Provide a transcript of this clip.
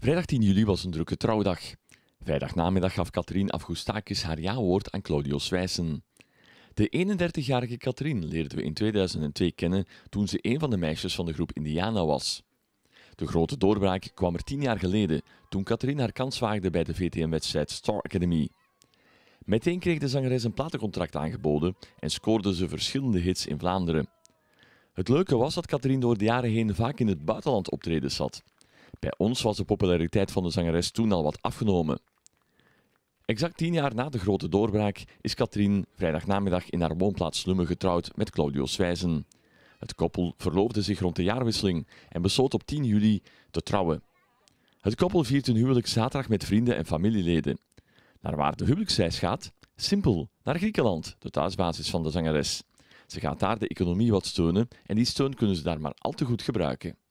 Vrijdag 10 juli was een drukke trouwdag. Vrijdagnamiddag gaf Catherine Afgoustakis haar ja-woord aan Claudio Swijsen. De 31-jarige Catherine leerden we in 2002 kennen toen ze een van de meisjes van de groep Indiana was. De grote doorbraak kwam er tien jaar geleden, toen Catherine haar kans waagde bij de VTM-wedstrijd Star Academy. Meteen kreeg de zangeres een platencontract aangeboden en scoorde ze verschillende hits in Vlaanderen. Het leuke was dat Catherine door de jaren heen vaak in het buitenland optreden zat. Bij ons was de populariteit van de zangeres toen al wat afgenomen. Exact tien jaar na de grote doorbraak is Katrien vrijdagnamiddag in haar woonplaats Lumme getrouwd met Claudio Swijzen. Het koppel verloofde zich rond de jaarwisseling en besloot op 10 juli te trouwen. Het koppel viert hun huwelijk zaterdag met vrienden en familieleden. Naar waar de huwelijksreis gaat? Simpel, naar Griekenland, de thuisbasis van de zangeres. Ze gaat daar de economie wat steunen en die steun kunnen ze daar maar al te goed gebruiken.